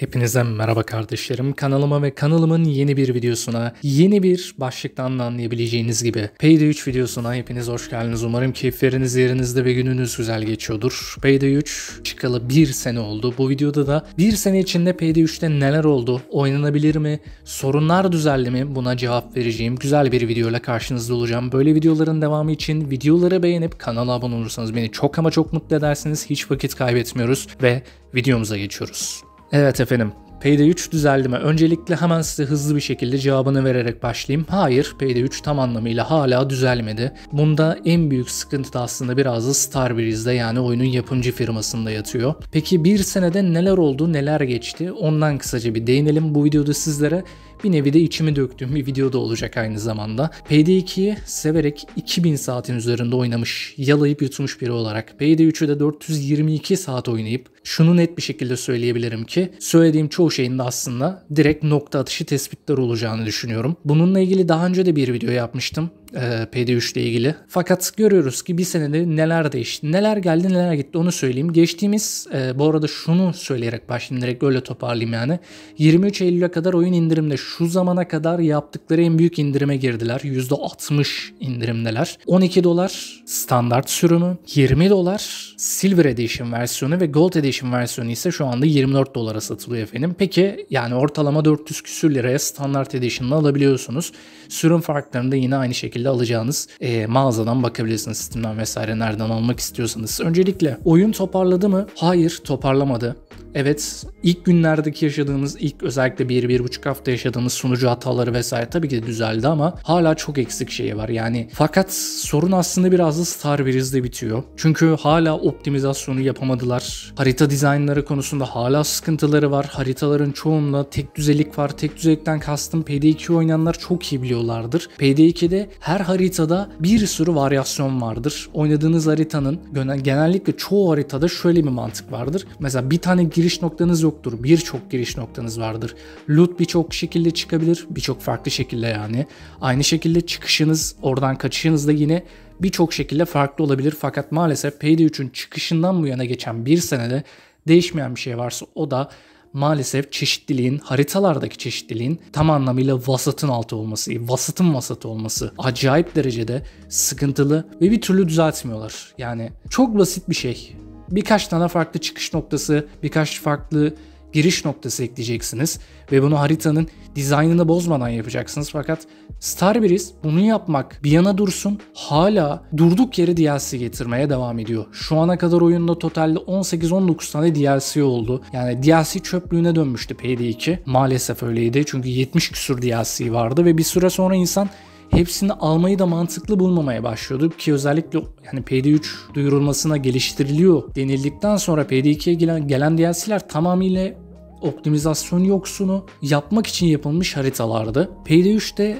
Hepinize merhaba kardeşlerim. Kanalıma ve kanalımın yeni bir videosuna, yeni bir başlıktan da anlayabileceğiniz gibi Payday 3 videosuna hepiniz hoş geldiniz. Umarım keyifleriniz yerinizde ve gününüz güzel geçiyordur. Payday 3 çıkalı bir sene oldu. Bu videoda da bir sene içinde Payday 3'te neler oldu, oynanabilir mi, sorunlar düzeldi mi buna cevap vereceğim. Güzel bir videoyla karşınızda olacağım. Böyle videoların devamı için videoları beğenip kanala abone olursanız beni çok ama çok mutlu edersiniz. Hiç vakit kaybetmiyoruz ve videomuza geçiyoruz. Evet efendim. Payday 3 düzeldi mi? Öncelikle hemen size hızlı bir şekilde cevabını vererek başlayayım. Hayır, Payday 3 tam anlamıyla hala düzelmedi. Bunda en büyük sıkıntı da aslında biraz da Starbreeze'de yani oyunun yapımcı firmasında yatıyor. Peki bir senede neler oldu, neler geçti? Ondan kısaca bir değinelim bu videoda sizlere bir nevi de içimi döktüğüm bir video da olacak aynı zamanda. PD2'yi severek 2000 saatin üzerinde oynamış, yalayıp yutmuş biri olarak PD3'ü de 422 saat oynayıp şunu net bir şekilde söyleyebilirim ki söylediğim çoğu şeyin de aslında direkt nokta atışı tespitler olacağını düşünüyorum. Bununla ilgili daha önce de bir video yapmıştım e, PD3 ile ilgili. Fakat görüyoruz ki bir senede neler değişti, neler geldi, neler gitti onu söyleyeyim. Geçtiğimiz, e, bu arada şunu söyleyerek başlayayım direkt öyle toparlayayım yani. 23 Eylül'e kadar oyun indirimde şu zamana kadar yaptıkları en büyük indirime girdiler. %60 indirimdeler. 12 dolar standart sürümü, 20 dolar Silver Edition versiyonu ve Gold Edition versiyonu ise şu anda 24 dolara satılıyor efendim. Peki yani ortalama 400 küsür liraya standart edition'ını alabiliyorsunuz. Sürüm farklarını da yine aynı şekilde şekilde alacağınız e, mağazadan bakabilirsiniz. sistemden vesaire nereden almak istiyorsanız. Öncelikle oyun toparladı mı? Hayır toparlamadı. Evet ilk günlerdeki yaşadığımız ilk özellikle 1-1,5 hafta yaşadığımız sunucu hataları vesaire tabii ki de düzeldi ama hala çok eksik şey var yani. Fakat sorun aslında biraz da Starbreeze'de bitiyor. Çünkü hala optimizasyonu yapamadılar. Harita dizaynları konusunda hala sıkıntıları var. Haritaların çoğunda tek düzelik var. Tek düzelikten kastım PD2 oynayanlar çok iyi biliyorlardır. PD2'de her haritada bir sürü varyasyon vardır. Oynadığınız haritanın genellikle çoğu haritada şöyle bir mantık vardır. Mesela bir tane giriş giriş noktanız yoktur. Birçok giriş noktanız vardır. Loot birçok şekilde çıkabilir. Birçok farklı şekilde yani. Aynı şekilde çıkışınız, oradan kaçışınız da yine birçok şekilde farklı olabilir. Fakat maalesef PD3'ün çıkışından bu yana geçen bir senede değişmeyen bir şey varsa o da maalesef çeşitliliğin, haritalardaki çeşitliliğin tam anlamıyla vasatın altı olması, e, vasatın vasatı olması acayip derecede sıkıntılı ve bir türlü düzeltmiyorlar. Yani çok basit bir şey birkaç tane farklı çıkış noktası, birkaç farklı giriş noktası ekleyeceksiniz ve bunu haritanın dizaynını bozmadan yapacaksınız. Fakat Starbreeze bunu yapmak bir yana dursun hala durduk yere DLC getirmeye devam ediyor. Şu ana kadar oyunda totalde 18-19 tane DLC oldu. Yani DLC çöplüğüne dönmüştü PD2. Maalesef öyleydi çünkü 70 küsur DLC vardı ve bir süre sonra insan hepsini almayı da mantıklı bulmamaya başlıyorduk ki özellikle yani PD3 duyurulmasına geliştiriliyor denildikten sonra PD2'ye gelen, gelen DLC'ler tamamıyla optimizasyon yoksunu yapmak için yapılmış haritalardı. PD3'te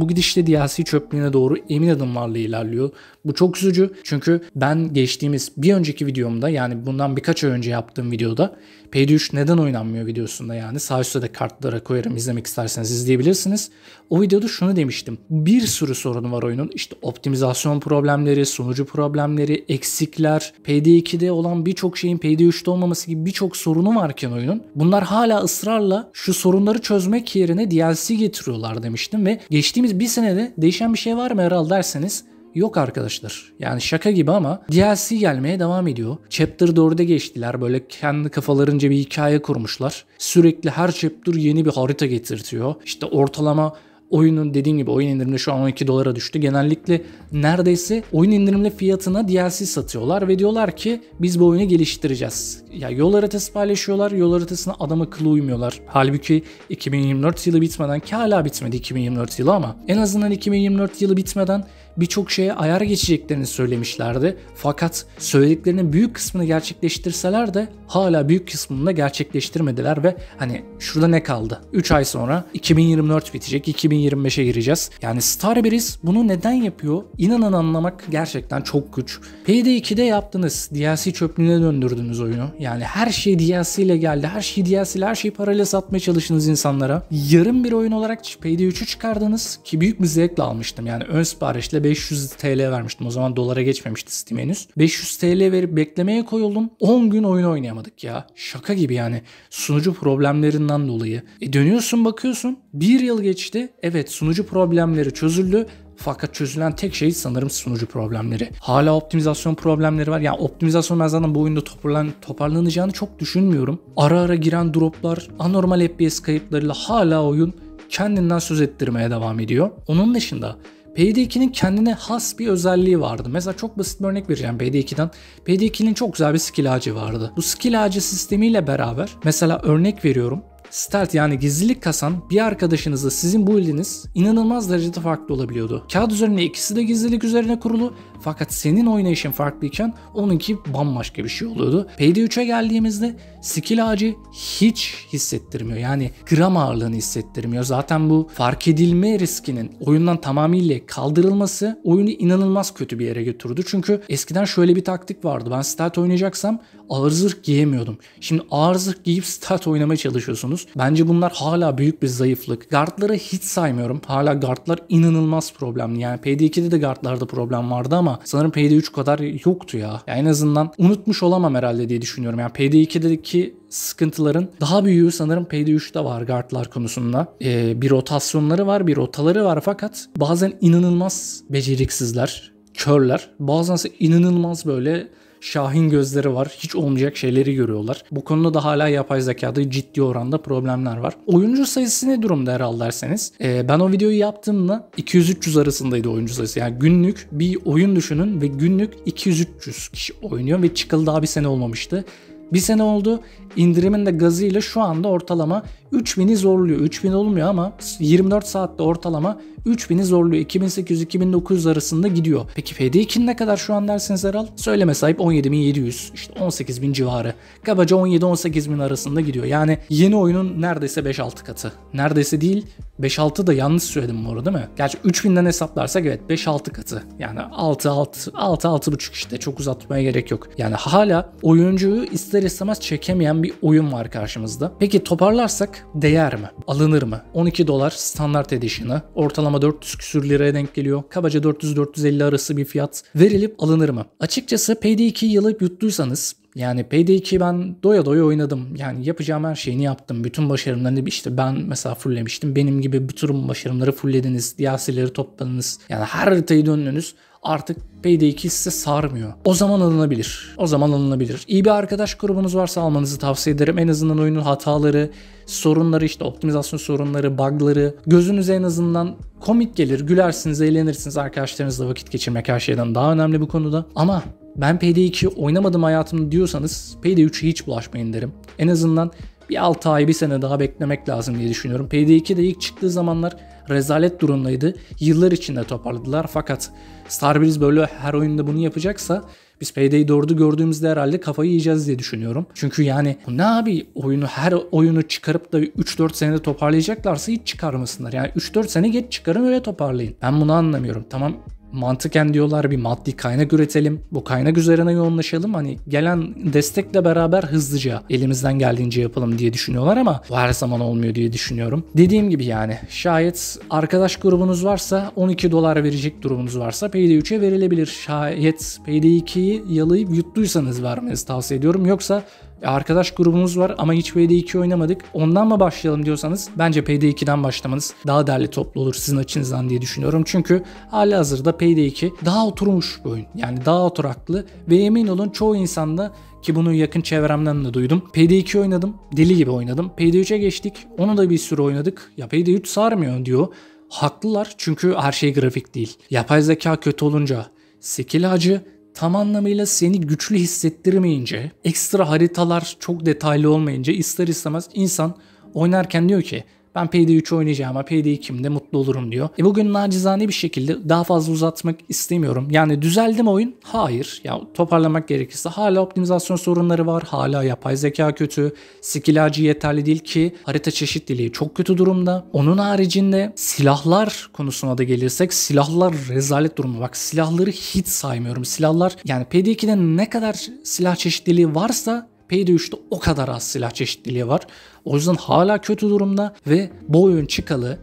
bu gidişle DLC çöplüğüne doğru emin adımlarla ilerliyor. Bu çok üzücü çünkü ben geçtiğimiz bir önceki videomda yani bundan birkaç ay önce yaptığım videoda PD3 neden oynanmıyor videosunda yani sağ üstte de kartlara koyarım izlemek isterseniz izleyebilirsiniz. O videoda şunu demiştim. Bir sürü sorun var oyunun. işte optimizasyon problemleri, sunucu problemleri, eksikler, PD2'de olan birçok şeyin PD3'te olmaması gibi birçok sorunu varken oyunun. Bunlar hala ısrarla şu sorunları çözmek yerine DLC getiriyorlar demiştim ve geçtiğimiz geçtiğimiz bir senede değişen bir şey var mı herhalde derseniz Yok arkadaşlar. Yani şaka gibi ama DLC gelmeye devam ediyor. Chapter 4'e geçtiler. Böyle kendi kafalarınca bir hikaye kurmuşlar. Sürekli her chapter yeni bir harita getirtiyor. İşte ortalama oyunun dediğim gibi oyun indirimde şu an 12 dolara düştü. Genellikle neredeyse oyun indirimli fiyatına DLC satıyorlar ve diyorlar ki biz bu oyunu geliştireceğiz. Ya yol haritası paylaşıyorlar. Yol haritasına adam akıllı uymuyorlar. Halbuki 2024 yılı bitmeden ki hala bitmedi 2024 yılı ama en azından 2024 yılı bitmeden birçok şeye ayar geçeceklerini söylemişlerdi. Fakat söylediklerinin büyük kısmını gerçekleştirseler de hala büyük kısmını da gerçekleştirmediler ve hani şurada ne kaldı? 3 ay sonra 2024 bitecek, 2025'e gireceğiz. Yani Starbreeze bunu neden yapıyor? İnanın anlamak gerçekten çok güç. PD2'de yaptınız. DLC çöplüğüne döndürdünüz oyunu. Yani her şey DLC ile geldi. Her şey DLC ile her şeyi parayla satmaya çalıştınız insanlara. Yarım bir oyun olarak PD3'ü çıkardınız ki büyük bir zevkle almıştım. Yani ön siparişle 500 TL vermiştim. O zaman dolara geçmemişti Steam henüz. 500 TL verip beklemeye koyuldum. 10 gün oyun oynayamadık ya. Şaka gibi yani. Sunucu problemlerinden dolayı. E dönüyorsun bakıyorsun. Bir yıl geçti. Evet sunucu problemleri çözüldü. Fakat çözülen tek şey sanırım sunucu problemleri. Hala optimizasyon problemleri var. Yani optimizasyon ben zaten bu oyunda toparlan, toparlanacağını çok düşünmüyorum. Ara ara giren droplar, anormal FPS kayıplarıyla hala oyun kendinden söz ettirmeye devam ediyor. Onun dışında PD2'nin kendine has bir özelliği vardı. Mesela çok basit bir örnek vereceğim PD2'den. PD2'nin çok güzel bir skill ağacı vardı. Bu skill ağacı sistemiyle beraber mesela örnek veriyorum. Stealth yani gizlilik kasan bir arkadaşınızla sizin build'iniz inanılmaz derecede farklı olabiliyordu. Kağıt üzerine ikisi de gizlilik üzerine kurulu fakat senin oynayışın farklıyken onunki bambaşka bir şey oluyordu. PD3'e geldiğimizde skill ağacı hiç hissettirmiyor. Yani gram ağırlığını hissettirmiyor. Zaten bu fark edilme riskinin oyundan tamamıyla kaldırılması oyunu inanılmaz kötü bir yere götürdü. Çünkü eskiden şöyle bir taktik vardı. Ben stat oynayacaksam ağır zırh giyemiyordum. Şimdi ağır zırh giyip stat oynamaya çalışıyorsunuz. Bence bunlar hala büyük bir zayıflık. Guardları hiç saymıyorum. Hala guardlar inanılmaz problemli. Yani PD2'de de guardlarda problem vardı ama ama sanırım pd 3 kadar yoktu ya. ya. En azından unutmuş olamam herhalde diye düşünüyorum. Yani pd 2'deki sıkıntıların daha büyüğü sanırım pd 3'te var guardlar konusunda. Ee, bir rotasyonları var, bir rotaları var fakat bazen inanılmaz beceriksizler körler. Bazen ise inanılmaz böyle şahin gözleri var. Hiç olmayacak şeyleri görüyorlar. Bu konuda da hala yapay zekada ciddi oranda problemler var. Oyuncu sayısı ne durumda herhalde derseniz. E, ben o videoyu yaptığımda 200-300 arasındaydı oyuncu sayısı. Yani günlük bir oyun düşünün ve günlük 200-300 kişi oynuyor ve çıkıldı daha bir sene olmamıştı. Bir sene oldu indirimin de gazıyla şu anda ortalama 3000'i zorluyor. 3000 olmuyor ama 24 saatte ortalama 3000'i zorluyor. 2800-2900 arasında gidiyor. Peki FD2 ne kadar şu an dersiniz Aral? Söyleme sahip 17700 işte 18000 civarı. Kabaca 17-18000 arasında gidiyor. Yani yeni oyunun neredeyse 5-6 katı. Neredeyse değil 5-6 da yanlış söyledim bu arada değil mi? Gerçi 3000'den hesaplarsak evet 5-6 katı. Yani 6-6 6-6,5 işte çok uzatmaya gerek yok. Yani hala oyuncuyu ister ister istemez çekemeyen bir oyun var karşımızda. Peki toparlarsak değer mi? Alınır mı? 12 dolar standart edişini ortalama 400 küsür liraya denk geliyor. Kabaca 400-450 arası bir fiyat. Verilip alınır mı? Açıkçası PD2 yılı yuttuysanız yani PD2 ben doya doya oynadım. Yani yapacağım her şeyini yaptım. Bütün başarımlarını işte ben mesela fulllemiştim. Benim gibi bütün başarımları fulllediniz. DLC'leri topladınız. Yani her haritayı döndünüz artık pd 2 size sarmıyor. O zaman alınabilir. O zaman alınabilir. İyi bir arkadaş grubunuz varsa almanızı tavsiye ederim. En azından oyunun hataları, sorunları işte optimizasyon sorunları, bugları gözünüze en azından komik gelir, gülersiniz, eğlenirsiniz. Arkadaşlarınızla vakit geçirmek her şeyden daha önemli bu konuda. Ama ben pd 2 oynamadım hayatımda diyorsanız pd 3'e hiç bulaşmayın derim. En azından bir 6 ay bir sene daha beklemek lazım diye düşünüyorum. PD2 de ilk çıktığı zamanlar rezalet durumdaydı. Yıllar içinde toparladılar fakat Starbreeze böyle her oyunda bunu yapacaksa biz Payday 4'ü gördüğümüzde herhalde kafayı yiyeceğiz diye düşünüyorum. Çünkü yani ne abi oyunu her oyunu çıkarıp da 3-4 senede toparlayacaklarsa hiç çıkarmasınlar. Yani 3-4 sene geç çıkarın öyle toparlayın. Ben bunu anlamıyorum. Tamam mantıken diyorlar bir maddi kaynak üretelim. Bu kaynak üzerine yoğunlaşalım. Hani gelen destekle beraber hızlıca elimizden geldiğince yapalım diye düşünüyorlar ama bu her zaman olmuyor diye düşünüyorum. Dediğim gibi yani şayet arkadaş grubunuz varsa 12 dolar verecek durumunuz varsa Payday 3'e verilebilir. Şayet Payday 2'yi yalayıp yuttuysanız vermenizi tavsiye ediyorum. Yoksa arkadaş grubumuz var ama hiç PD2 oynamadık. Ondan mı başlayalım diyorsanız bence PD2'den başlamanız daha değerli toplu olur sizin açınızdan diye düşünüyorum. Çünkü hali hazırda PD2 daha oturmuş bir oyun. Yani daha oturaklı ve emin olun çoğu insanda ki bunu yakın çevremden de duydum. PD2 oynadım. Deli gibi oynadım. PD3'e geçtik. Onu da bir sürü oynadık. Ya PD3 sarmıyor diyor. Haklılar çünkü her şey grafik değil. Yapay zeka kötü olunca skill acı, tam anlamıyla seni güçlü hissettirmeyince, ekstra haritalar çok detaylı olmayınca ister istemez insan oynarken diyor ki ben PD3 oynayacağım ama PD2'imde 2 mutlu olurum diyor. E bugün nacizane bir şekilde daha fazla uzatmak istemiyorum. Yani düzeldi mi oyun? Hayır. Ya toparlamak gerekirse hala optimizasyon sorunları var. Hala yapay zeka kötü. Skill ağacı yeterli değil ki harita çeşitliliği çok kötü durumda. Onun haricinde silahlar konusuna da gelirsek silahlar rezalet durumda. Bak silahları hiç saymıyorum. Silahlar yani PD2'de ne kadar silah çeşitliliği varsa PD3'te o kadar az silah çeşitliliği var. O yüzden hala kötü durumda ve bu oyun çıkalı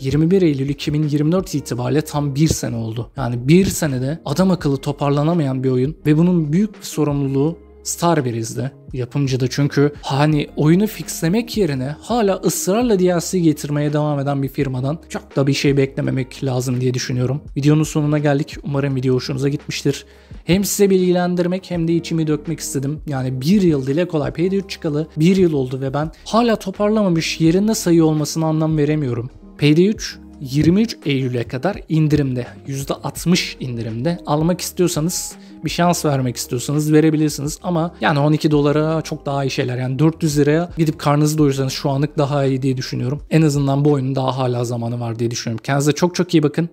21 Eylül 2024 itibariyle tam bir sene oldu. Yani bir senede adam akıllı toparlanamayan bir oyun ve bunun büyük bir sorumluluğu Star Starbreeze'de yapımcı da çünkü hani oyunu fixlemek yerine hala ısrarla DLC getirmeye devam eden bir firmadan çok da bir şey beklememek lazım diye düşünüyorum. Videonun sonuna geldik. Umarım video hoşunuza gitmiştir. Hem size bilgilendirmek hem de içimi dökmek istedim. Yani bir yıl dile kolay Payday çıkalı bir yıl oldu ve ben hala toparlamamış yerinde sayı olmasına anlam veremiyorum. Payday 3 23 Eylül'e kadar indirimde %60 indirimde almak istiyorsanız bir şans vermek istiyorsanız verebilirsiniz ama yani 12 dolara çok daha iyi şeyler yani 400 liraya gidip karnınızı doyursanız şu anlık daha iyi diye düşünüyorum. En azından bu oyunun daha hala zamanı var diye düşünüyorum. Kendinize çok çok iyi bakın.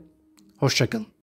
Hoşçakalın.